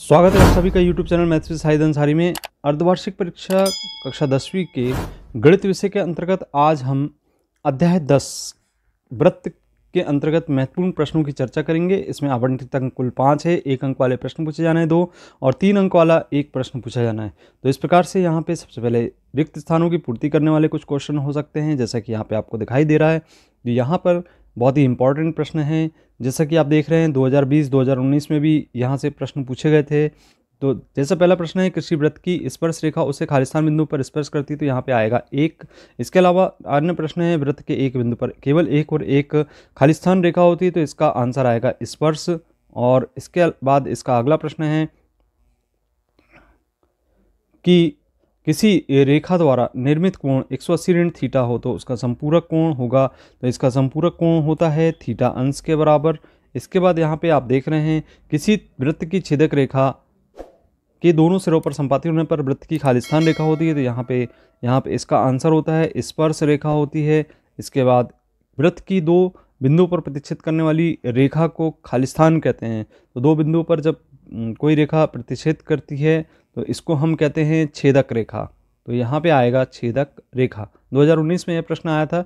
स्वागत है आप सभी का YouTube चैनल मैथ्री साहिद अंसारी में अर्धवार्षिक परीक्षा कक्षा दसवीं के गणित विषय के अंतर्गत आज हम अध्याय दस वृत्त के अंतर्गत महत्वपूर्ण प्रश्नों की चर्चा करेंगे इसमें आवंटित अंक कुल पाँच है एक अंक वाले प्रश्न पूछे जाने हैं दो और तीन अंक वाला एक प्रश्न पूछा जाना है तो इस प्रकार से यहाँ पे सबसे पहले रिक्त स्थानों की पूर्ति करने वाले कुछ क्वेश्चन हो सकते हैं जैसा कि यहाँ पे आपको दिखाई दे रहा है तो यहाँ पर बहुत ही इंपॉर्टेंट प्रश्न है जैसा कि आप देख रहे हैं 2020-2019 में भी यहाँ से प्रश्न पूछे गए थे तो जैसा पहला प्रश्न है कृषि व्रत की स्पर्श रेखा उसे खालिस्तान बिंदु पर स्पर्श करती तो यहाँ पे आएगा एक इसके अलावा अन्य प्रश्न है व्रत के एक बिंदु पर केवल एक और एक खालिस्तान रेखा होती तो इसका आंसर आएगा स्पर्श और इसके बाद इसका अगला प्रश्न है कि किसी रेखा द्वारा निर्मित कोण 180 ऋण थीटा हो तो उसका संपूरक कोण होगा तो इसका संपूरक कोण होता है थीटा अंश के बराबर इसके बाद यहाँ पे आप देख रहे हैं किसी वृत्त की छिदक रेखा के दोनों सिरों पर संपाति होने पर वृत्त की खालिस्थान रेखा होती है तो यहाँ पे यहाँ पे इसका आंसर होता है स्पर्श रेखा होती है इसके बाद वृत्त की दो बिंदुओं पर प्रतिच्छेद करने वाली रेखा को खालिस्थान कहते हैं तो दो बिंदुओं पर जब कोई रेखा प्रतिच्छेद करती है तो इसको हम कहते हैं छेदक रेखा तो यहाँ पे आएगा छेदक रेखा 2019 में यह प्रश्न आया था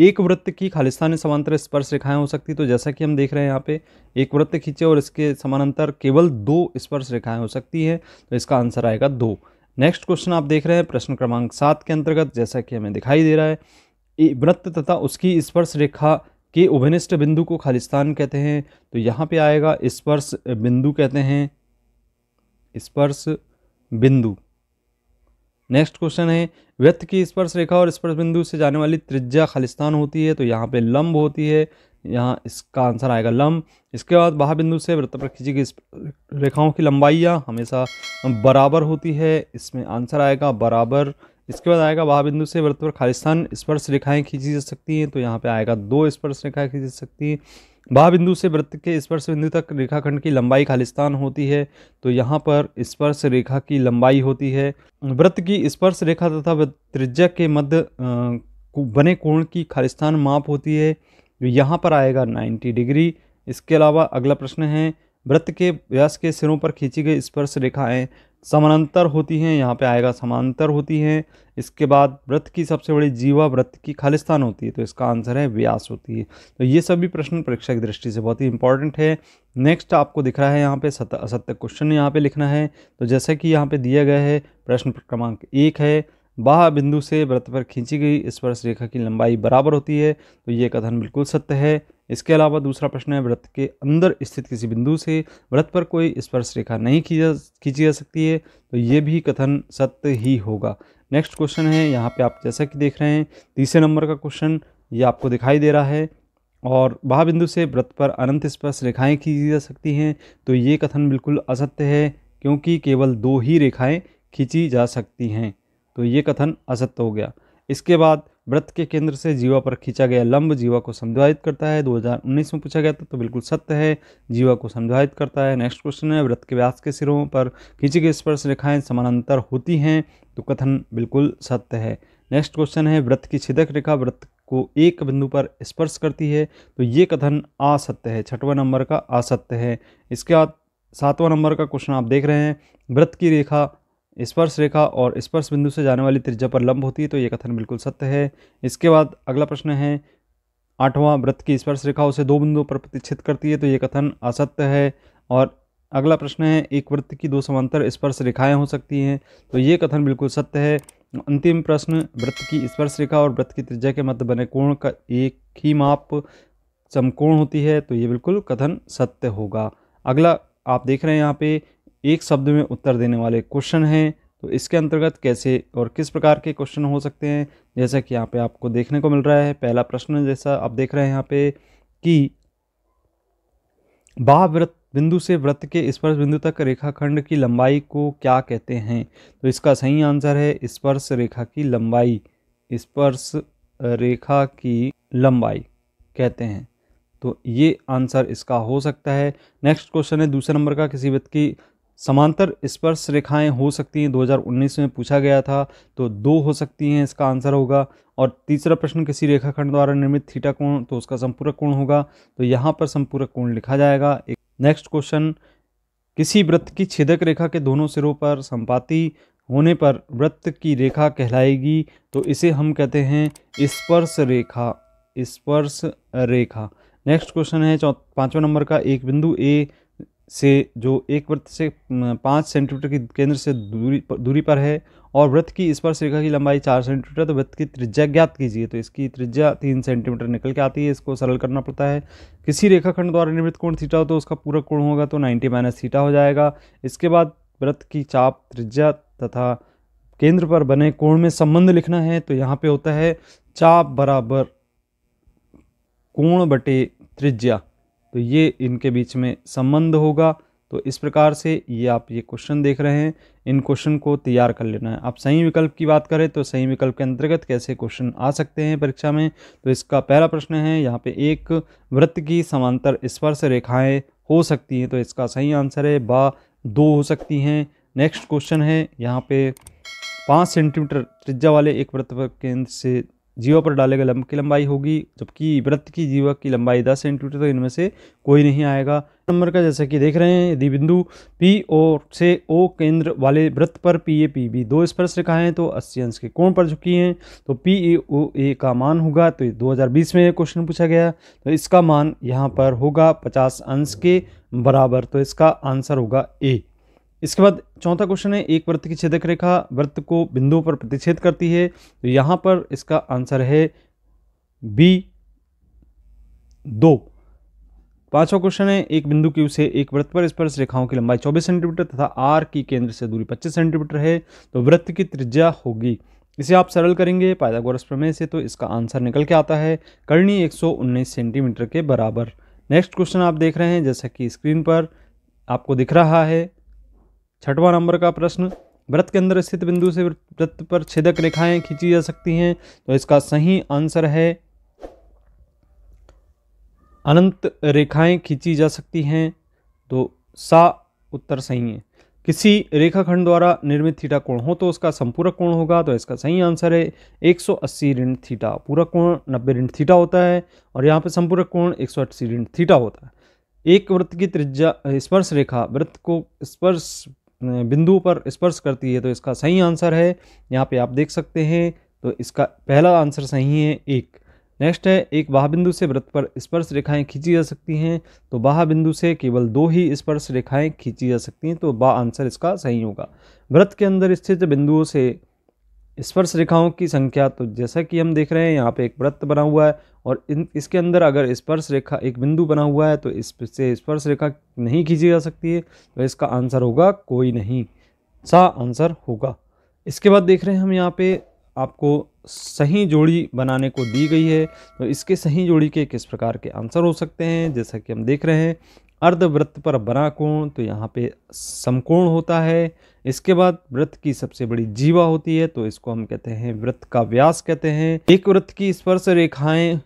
एक वृत्त की खालिस्तानी समांतर स्पर्श रेखाएं हो सकती तो जैसा कि हम देख रहे हैं यहाँ पे एक वृत्त खींचे और इसके समानांतर केवल दो स्पर्श रेखाएं हो सकती है तो इसका आंसर आएगा दो नेक्स्ट क्वेश्चन आप देख रहे हैं प्रश्न क्रमांक सात के अंतर्गत जैसा कि हमें दिखाई दे रहा है वृत्त तथा उसकी स्पर्श रेखा के उभनिष्ठ बिंदु को खालिस्तान कहते हैं तो यहाँ पे आएगा स्पर्श बिंदु कहते हैं स्पर्श बिंदु नेक्स्ट क्वेश्चन है व्यक्त की स्पर्श रेखा और स्पर्श बिंदु से जाने वाली त्रिज्या खालिस्तान होती है तो यहाँ पे लंब होती है यहाँ इसका आंसर आएगा लंब इसके बाद बाह बिंदु से वृत्त पर खींची गई रेखाओं की लंबाइयाँ हमेशा बराबर होती है इसमें आंसर आएगा बराबर इसके बाद आएगा वहा बिंदु से वृत्त पर खालिस्तान स्पर्श रेखाएं खींची जा सकती हैं तो यहाँ पे आएगा दो स्पर्श रेखाएं खींची जा सकती हैं वहा बिंदु से वृत्त के स्पर्श बिंदु तक रेखाखंड की लंबाई खालिस्तान होती है तो यहाँ पर स्पर्श रेखा की लंबाई होती है वृत्त की स्पर्श रेखा तथा त्रिज्या के मध्य बने कोण की खालिस्तान माप होती है तो यहाँ पर आएगा नाइन्टी डिग्री इसके अलावा अगला प्रश्न है वृत्त के व्यास के सिरों पर खींची गई स्पर्श रेखाएं समानांतर होती हैं यहाँ पे आएगा समानांतर होती हैं इसके बाद व्रत की सबसे बड़ी जीवा व्रत की खालिस्तान होती है तो इसका आंसर है व्यास होती है तो ये सभी प्रश्न परीक्षा की दृष्टि से बहुत ही इंपॉर्टेंट है नेक्स्ट आपको दिख रहा है यहाँ पे सत असत्य क्वेश्चन यहाँ पे लिखना है तो जैसा कि यहाँ पर दिया गया है प्रश्न क्रमांक एक है बाह बिंदु से व्रत पर खींची गई स्पर्श रेखा की लंबाई बराबर होती है तो ये कथन बिल्कुल सत्य है इसके अलावा दूसरा प्रश्न है व्रत के अंदर स्थित किसी बिंदु से व्रत पर कोई स्पर्श रेखा नहीं की जा खींची जा सकती है तो ये भी कथन सत्य ही होगा नेक्स्ट क्वेश्चन है यहाँ पे आप जैसा कि देख रहे हैं तीसरे नंबर का क्वेश्चन ये आपको दिखाई दे रहा है और वह बिंदु से व्रत पर अनंत स्पर्श रेखाएँ खींची जा सकती हैं तो ये कथन बिल्कुल असत्य है क्योंकि केवल दो ही रेखाएँ खींची जा सकती हैं तो ये कथन असत्य हो गया इसके बाद व्रत के केंद्र से जीवा पर खींचा गया लंब जीवा को संध्वाहित करता है 2019 में पूछा गया था तो बिल्कुल सत्य है जीवा को संध्वाहित करता है नेक्स्ट क्वेश्चन है व्रत के व्यास के सिरों पर खींची गई स्पर्श रेखाएं समानांतर होती हैं तो कथन बिल्कुल सत्य है नेक्स्ट क्वेश्चन है व्रत की छिदक रेखा व्रत को एक बिंदु पर स्पर्श करती है तो ये कथन असत्य है छठवा नंबर का असत्य है इसके बाद सातवां नंबर का क्वेश्चन आप देख रहे हैं व्रत की रेखा स्पर्श रेखा और स्पर्श बिंदु से जाने वाली त्रिज्या पर लंब होती है तो ये कथन बिल्कुल सत्य है इसके बाद अगला प्रश्न है आठवां व्रत की स्पर्श रेखा उसे दो बिंदुओं पर प्रतिच्छेद करती है तो ये कथन असत्य है और अगला प्रश्न है एक वृत्त की दो समांतर स्पर्श रेखाएं हो सकती हैं तो ये कथन बिल्कुल सत्य है अंतिम प्रश्न वृत्त की स्पर्श रेखा और वृत्त की त्रिज्या के मध्य बने कोण का एक ही माप समकोण होती है तो ये बिल्कुल कथन सत्य होगा अगला आप देख रहे हैं यहाँ पे एक शब्द में उत्तर देने वाले क्वेश्चन हैं तो इसके अंतर्गत कैसे और किस प्रकार के क्वेश्चन हो सकते हैं जैसा कि यहाँ पे आपको देखने को मिल रहा है पहला प्रश्न जैसा आप देख रहे हैं यहाँ पे कि बाह वृत्त बिंदु से वृत्त के स्पर्श बिंदु तक रेखाखंड की लंबाई को क्या कहते हैं तो इसका सही आंसर है स्पर्श रेखा की लंबाई स्पर्श रेखा की लंबाई कहते हैं तो ये आंसर इसका हो सकता है नेक्स्ट क्वेश्चन है दूसरे नंबर का किसी वृत्त की समांतर स्पर्श रेखाएं हो सकती हैं 2019 में पूछा गया था तो दो हो सकती हैं इसका आंसर होगा और तीसरा प्रश्न किसी रेखाखंड द्वारा निर्मित थीटा कोण तो उसका संपूरक कोण होगा तो यहाँ पर संपूरक कोण लिखा जाएगा एक नेक्स्ट क्वेश्चन किसी वृत्त की छेदक रेखा के दोनों सिरों पर संपाति होने पर वृत्त की रेखा कहलाएगी तो इसे हम कहते हैं स्पर्श रेखा स्पर्श रेखा नेक्स्ट क्वेश्चन है चौ पाँचवा नंबर का एक बिंदु ए से जो एक वृत्त से पाँच सेंटीमीटर की केंद्र से दूरी पर, दूरी पर है और वृत्त की इस पर रेखा की लंबाई चार सेंटीमीटर तो वृत्त की त्रिज्या ज्ञात कीजिए तो इसकी त्रिज्या तीन सेंटीमीटर निकल के आती है इसको सरल करना पड़ता है किसी रेखाखंड द्वारा निर्मित कोण थीटा हो तो उसका पूरा कोण होगा तो नाइन्टी माइनस थीटा हो जाएगा इसके बाद वृत्त की चाप त्रिज्या तथा केंद्र पर बने कोण में संबंध लिखना है तो यहाँ पर होता है चाप बराबर कोण बटे त्रिज्या तो ये इनके बीच में संबंध होगा तो इस प्रकार से ये आप ये क्वेश्चन देख रहे हैं इन क्वेश्चन को तैयार कर लेना है आप सही विकल्प की बात करें तो सही विकल्प के अंतर्गत कैसे क्वेश्चन आ सकते हैं परीक्षा में तो इसका पहला प्रश्न है यहाँ पे एक वृत्त की समांतर स्पर्श रेखाएं हो सकती हैं तो इसका सही आंसर है बा दो हो सकती हैं नेक्स्ट क्वेश्चन है यहाँ पे पाँच सेंटीमीटर त्रिज्या वाले एक वृत्त पर केंद्र से जीवा पर डाले गए लंब की लंबाई होगी जबकि वृत्त की जीवा की लंबाई दस सेंटीमीटर तो इनमें से कोई नहीं आएगा नंबर का जैसा कि देख रहे हैं यदि बिंदु पी ओ से ओ केंद्र वाले वृत्त पर पी ए पी बी दो स्पर्श रेखाएं हैं तो अस्सी अंश के कोण पर झुकी हैं तो पी ए ओ ए का मान होगा तो 2020 में यह क्वेश्चन पूछा गया तो इसका मान यहाँ पर होगा पचास अंश के बराबर तो इसका आंसर होगा ए इसके बाद चौथा क्वेश्चन है एक वृत्त की छेदक रेखा वृत्त को बिंदुओं पर प्रतिच्छेद करती है तो यहाँ पर इसका आंसर है बी दो पांचवा क्वेश्चन है एक बिंदु क्यू से एक वृत्त पर स्पर्श रेखाओं की लंबाई 24 सेंटीमीटर तथा आर की केंद्र से दूरी 25 सेंटीमीटर है तो वृत्त की त्रिज्या होगी इसे आप सरल करेंगे पायदागोरस प्रमेय से तो इसका आंसर निकल के आता है करणी 119 सेंटीमीटर के बराबर नेक्स्ट क्वेश्चन आप देख रहे हैं जैसा कि स्क्रीन पर आपको दिख रहा है छठवां नंबर का प्रश्न व्रत के अंदर स्थित बिंदु से व्रत पर छेदक रेखाएं खींची जा सकती हैं तो इसका सही आंसर है अनंत रेखाएं खींची जा सकती हैं तो सा उत्तर सही है किसी रेखाखंड द्वारा निर्मित थीटा कोण हो तो उसका संपूरक कोण होगा तो इसका सही आंसर है 180 ऋण थीटा पूरक कोण 90 ऋण थीटा होता है और यहाँ पर संपूरक कोण 180 ऋण थीटा होता है एक वृत्त की त्रिज्या स्पर्श रेखा वृत्त को स्पर्श बिंदु पर स्पर्श करती है तो इसका सही आंसर है यहाँ पे आप देख सकते हैं तो इसका पहला आंसर सही है एक नेक्स्ट है एक बाह बिंदु से वृत्त पर स्पर्श रेखाएं खींची जा सकती हैं तो बाह बिंदु से केवल दो ही स्पर्श रेखाएं खींची जा सकती हैं तो बा आंसर इसका सही होगा वृत्त के अंदर स्थित बिंदुओं से स्पर्श रेखाओं की संख्या तो जैसा कि हम देख रहे हैं यहाँ पे एक वृत्त बना हुआ है और इन इसके अंदर अगर स्पर्श रेखा एक बिंदु बना हुआ है तो इससे स्पर्श रेखा नहीं खींची जा सकती है तो इसका आंसर होगा कोई नहीं सा आंसर होगा इसके बाद देख रहे हैं हम यहाँ पे आपको सही जोड़ी बनाने को दी गई है तो इसके सही जोड़ी के किस प्रकार के आंसर हो सकते हैं जैसा कि हम देख रहे हैं अर्धवृत्त पर बना कोण तो यहाँ पे समकोण होता है इसके बाद वृत्त की सबसे बड़ी जीवा होती है तो इसको हम कहते हैं वृत्त का व्यास कहते हैं एक वृत्त की स्पर्श रेखाएं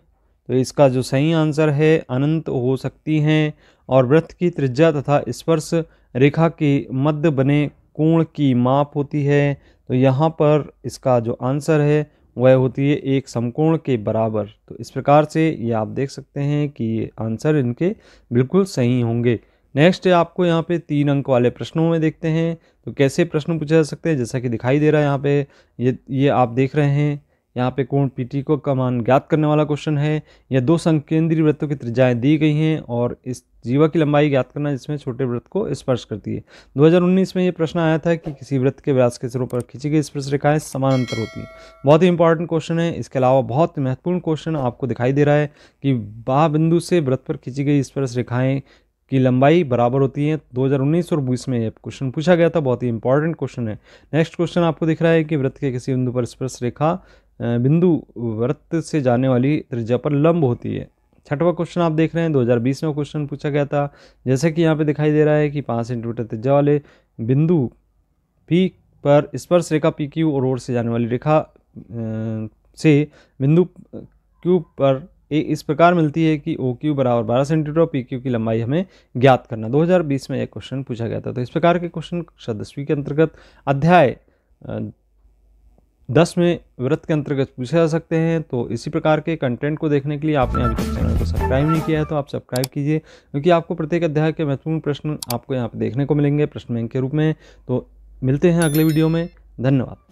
तो इसका जो सही आंसर है अनंत हो सकती हैं और वृत्त की त्रिज्या तथा स्पर्श रेखा के मध्य बने कोण की माप होती है तो यहाँ पर इसका जो आंसर है वह होती है एक समकोण के बराबर तो इस प्रकार से ये आप देख सकते हैं कि ये आंसर इनके बिल्कुल सही होंगे नेक्स्ट आपको यहाँ पे तीन अंक वाले प्रश्नों में देखते हैं तो कैसे प्रश्न पूछे जा सकते हैं जैसा कि दिखाई दे रहा है यहाँ पे ये ये आप देख रहे हैं यहाँ पे कोण पी को का मान ज्ञात करने वाला क्वेश्चन है यह दो संकेंद्रीय वृत्तों की त्रिज्याएं दी गई हैं और इस जीवा की लंबाई ज्ञात करना जिसमें छोटे व्रत को स्पर्श करती है 2019 में ये प्रश्न आया था कि किसी व्रत के व्यास के सिरों पर खींची गई स्पर्श रेखाएं समानांतर होती हैं बहुत ही इंपॉर्टेंट क्वेश्चन है इसके अलावा बहुत महत्वपूर्ण क्वेश्चन आपको दिखाई दे रहा है कि बाह बिंदु से व्रत पर खींची गई स्पर्श रेखाएँ की लंबाई बराबर होती है 2019 और बीस में यह क्वेश्चन पूछा गया था बहुत ही इंपॉर्टेंट क्वेश्चन है नेक्स्ट क्वेश्चन आपको दिख रहा है कि व्रत के किसी बिंदु पर स्पर्श रेखा बिंदु वृत्त से जाने वाली त्रिज्या पर लंब होती है छठवा क्वेश्चन आप देख रहे हैं 2020 में क्वेश्चन पूछा गया था जैसे कि यहाँ पे दिखाई दे रहा है कि पाँच सेंटीमीटर त्रिज्या वाले बिंदु पी पर स्पर्श रेखा पी क्यू और ओर से जाने वाली रेखा से बिंदु क्यू पर ए इस प्रकार मिलती है कि ओ क्यू बराबर बारह सेंटीमीटर और पी क्यू की लंबाई हमें ज्ञात करना 2020 में यह क्वेश्चन पूछा गया था तो इस प्रकार के क्वेश्चन सदस्वी के अंतर्गत अध्याय दस में व्रत के अंतर्गत पूछे जा सकते हैं तो इसी प्रकार के कंटेंट को देखने के लिए आपने अभी तक चैनल को सब्सक्राइब नहीं किया है तो आप सब्सक्राइब कीजिए क्योंकि आपको प्रत्येक अध्याय के महत्वपूर्ण प्रश्न आपको यहाँ पर देखने को मिलेंगे प्रश्न बैंक के रूप में तो मिलते हैं अगले वीडियो में धन्यवाद